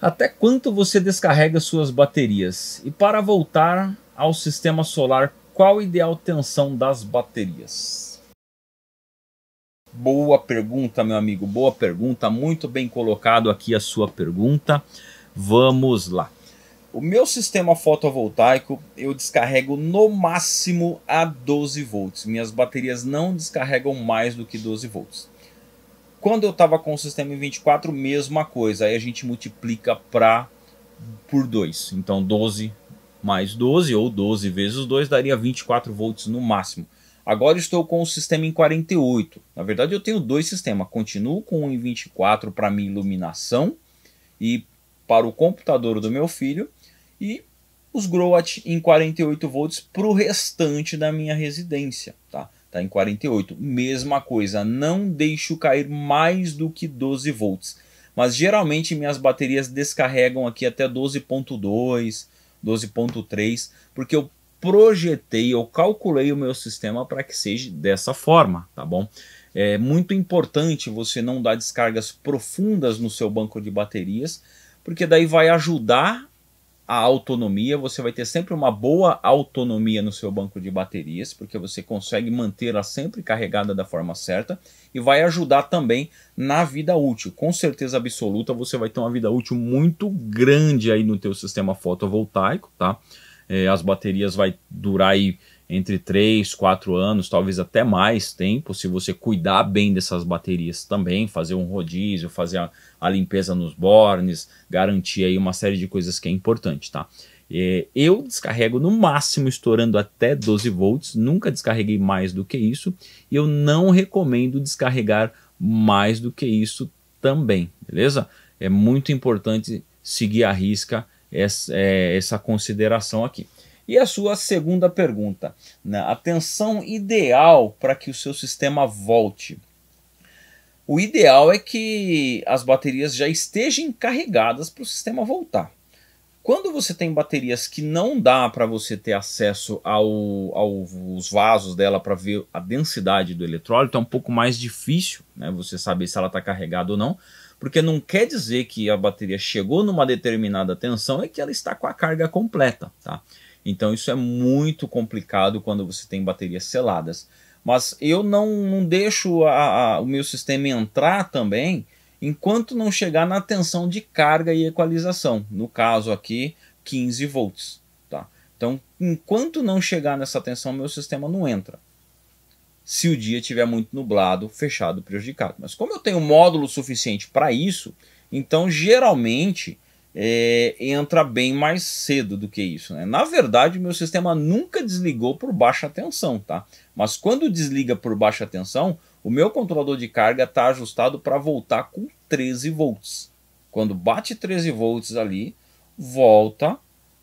Até quanto você descarrega suas baterias? E para voltar ao sistema solar, qual a ideal tensão das baterias? Boa pergunta, meu amigo, boa pergunta, muito bem colocado aqui a sua pergunta. Vamos lá. O meu sistema fotovoltaico eu descarrego no máximo a 12 volts. Minhas baterias não descarregam mais do que 12 volts. Quando eu estava com o sistema em 24, mesma coisa. Aí a gente multiplica pra, por 2. Então 12 mais 12 ou 12 vezes 2 daria 24 volts no máximo. Agora estou com o sistema em 48. Na verdade, eu tenho dois sistemas. Continuo com um em 24 para minha iluminação e para o computador do meu filho. E os Growat em 48 volts para o restante da minha residência. Tá? Está em 48. Mesma coisa, não deixo cair mais do que 12 volts. Mas geralmente minhas baterias descarregam aqui até 12.2, 12.3, porque eu projetei, eu calculei o meu sistema para que seja dessa forma, tá bom? É muito importante você não dar descargas profundas no seu banco de baterias, porque daí vai ajudar a autonomia, você vai ter sempre uma boa autonomia no seu banco de baterias, porque você consegue mantê-la sempre carregada da forma certa e vai ajudar também na vida útil. Com certeza absoluta, você vai ter uma vida útil muito grande aí no teu sistema fotovoltaico, tá? É, as baterias vai durar aí entre 3, 4 anos, talvez até mais tempo, se você cuidar bem dessas baterias também, fazer um rodízio, fazer a, a limpeza nos bornes, garantir aí uma série de coisas que é importante, tá? É, eu descarrego no máximo estourando até 12 volts, nunca descarreguei mais do que isso, e eu não recomendo descarregar mais do que isso também, beleza? É muito importante seguir à risca essa, é, essa consideração aqui. E a sua segunda pergunta, né? a tensão ideal para que o seu sistema volte. O ideal é que as baterias já estejam carregadas para o sistema voltar. Quando você tem baterias que não dá para você ter acesso ao, aos vasos dela para ver a densidade do eletrólito, é um pouco mais difícil né, você saber se ela está carregada ou não, porque não quer dizer que a bateria chegou numa determinada tensão e que ela está com a carga completa. Tá? Então isso é muito complicado quando você tem baterias seladas. Mas eu não, não deixo a, a, o meu sistema entrar também enquanto não chegar na tensão de carga e equalização. No caso aqui, 15 volts. Tá? Então, enquanto não chegar nessa tensão, meu sistema não entra. Se o dia estiver muito nublado, fechado, prejudicado. Mas como eu tenho módulo suficiente para isso, então geralmente é, entra bem mais cedo do que isso. Né? Na verdade, meu sistema nunca desligou por baixa tensão, tá? Mas quando desliga por baixa tensão, o meu controlador de carga está ajustado para voltar com 13 volts. Quando bate 13 volts ali, volta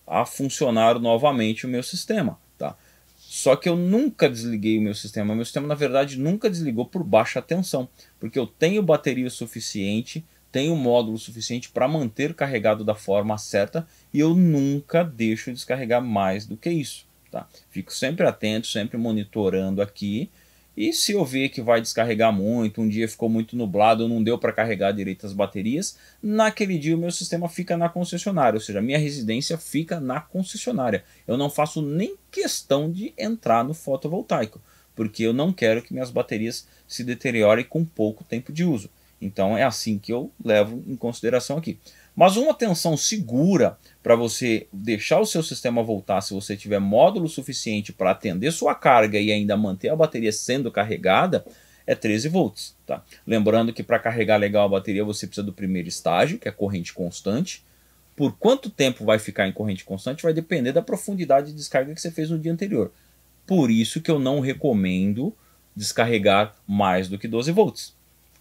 a funcionar novamente o meu sistema, tá? Só que eu nunca desliguei o meu sistema. Meu sistema, na verdade, nunca desligou por baixa tensão, porque eu tenho bateria suficiente tenho módulo suficiente para manter carregado da forma certa e eu nunca deixo descarregar mais do que isso. Tá? Fico sempre atento, sempre monitorando aqui. E se eu ver que vai descarregar muito, um dia ficou muito nublado, não deu para carregar direito as baterias, naquele dia o meu sistema fica na concessionária, ou seja, a minha residência fica na concessionária. Eu não faço nem questão de entrar no fotovoltaico, porque eu não quero que minhas baterias se deteriorem com pouco tempo de uso. Então é assim que eu levo em consideração aqui. Mas uma tensão segura para você deixar o seu sistema voltar se você tiver módulo suficiente para atender sua carga e ainda manter a bateria sendo carregada é 13 volts. Tá? Lembrando que para carregar legal a bateria você precisa do primeiro estágio, que é corrente constante. Por quanto tempo vai ficar em corrente constante vai depender da profundidade de descarga que você fez no dia anterior. Por isso que eu não recomendo descarregar mais do que 12 volts.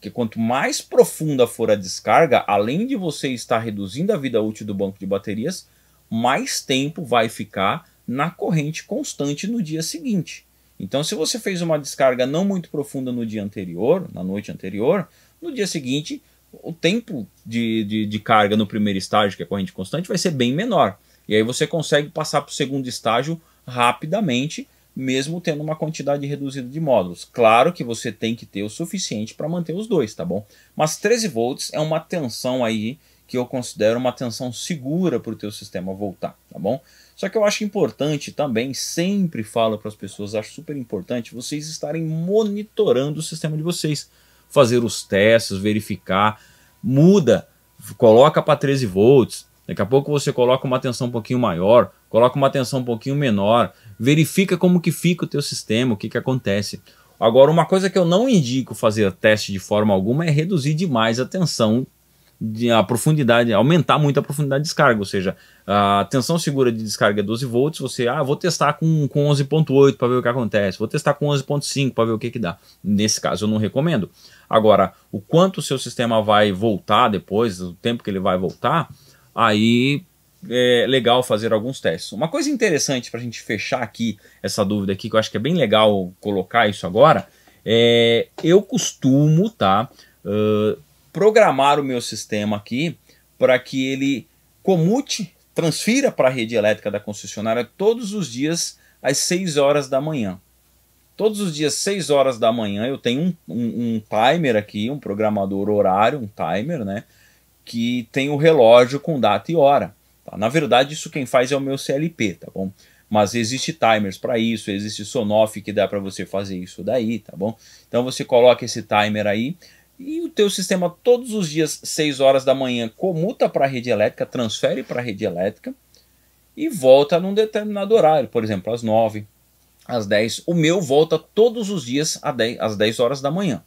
Porque quanto mais profunda for a descarga, além de você estar reduzindo a vida útil do banco de baterias, mais tempo vai ficar na corrente constante no dia seguinte. Então, se você fez uma descarga não muito profunda no dia anterior, na noite anterior, no dia seguinte, o tempo de, de, de carga no primeiro estágio, que é a corrente constante, vai ser bem menor. E aí você consegue passar para o segundo estágio rapidamente mesmo tendo uma quantidade reduzida de módulos. Claro que você tem que ter o suficiente para manter os dois, tá bom? Mas 13 volts é uma tensão aí que eu considero uma tensão segura para o teu sistema voltar, tá bom? Só que eu acho importante também, sempre falo para as pessoas, acho super importante vocês estarem monitorando o sistema de vocês, fazer os testes, verificar, muda, coloca para 13 volts, daqui a pouco você coloca uma tensão um pouquinho maior, coloca uma tensão um pouquinho menor, verifica como que fica o teu sistema, o que, que acontece. Agora, uma coisa que eu não indico fazer teste de forma alguma é reduzir demais a tensão, a profundidade, aumentar muito a profundidade de descarga, ou seja, a tensão segura de descarga é 12 volts, você, ah, vou testar com, com 11.8 para ver o que acontece, vou testar com 11.5 para ver o que, que dá. Nesse caso, eu não recomendo. Agora, o quanto o seu sistema vai voltar depois, o tempo que ele vai voltar, aí é, legal fazer alguns testes. Uma coisa interessante para a gente fechar aqui essa dúvida aqui, que eu acho que é bem legal colocar isso agora, é, eu costumo tá, uh, programar o meu sistema aqui para que ele comute, transfira para a rede elétrica da concessionária todos os dias às 6 horas da manhã. Todos os dias, 6 horas da manhã, eu tenho um, um, um timer aqui, um programador horário, um timer, né? Que tem o relógio com data e hora. Tá? Na verdade, isso quem faz é o meu CLP, tá bom? Mas existe timers para isso, existe Sonoff que dá para você fazer isso daí, tá bom? Então você coloca esse timer aí e o teu sistema todos os dias 6 horas da manhã comuta para a rede elétrica, transfere para a rede elétrica e volta num determinado horário, por exemplo, às 9, às 10. O meu volta todos os dias às 10 horas da manhã.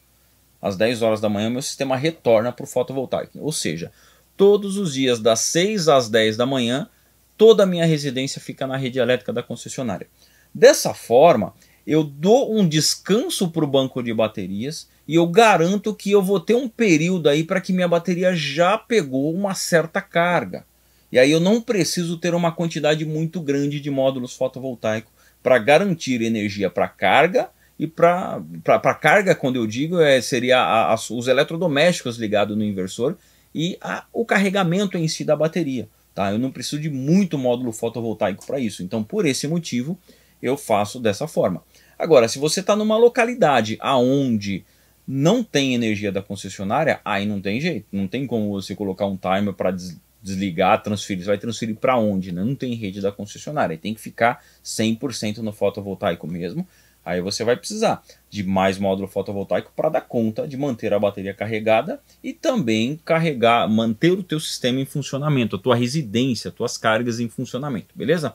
Às 10 horas da manhã, meu sistema retorna para o fotovoltaico. Ou seja, todos os dias, das 6 às 10 da manhã, toda a minha residência fica na rede elétrica da concessionária. Dessa forma, eu dou um descanso para o banco de baterias e eu garanto que eu vou ter um período aí para que minha bateria já pegou uma certa carga. E aí eu não preciso ter uma quantidade muito grande de módulos fotovoltaicos para garantir energia para carga e para carga, quando eu digo, é, seria a, a, os eletrodomésticos ligados no inversor e a, o carregamento em si da bateria. Tá? Eu não preciso de muito módulo fotovoltaico para isso. Então, por esse motivo, eu faço dessa forma. Agora, se você está numa localidade aonde não tem energia da concessionária, aí não tem jeito. Não tem como você colocar um timer para des desligar, transferir. Você vai transferir para onde? Né? Não tem rede da concessionária. Tem que ficar 100% no fotovoltaico mesmo. Aí você vai precisar de mais módulo fotovoltaico para dar conta de manter a bateria carregada e também carregar, manter o teu sistema em funcionamento, a tua residência, as tuas cargas em funcionamento, beleza?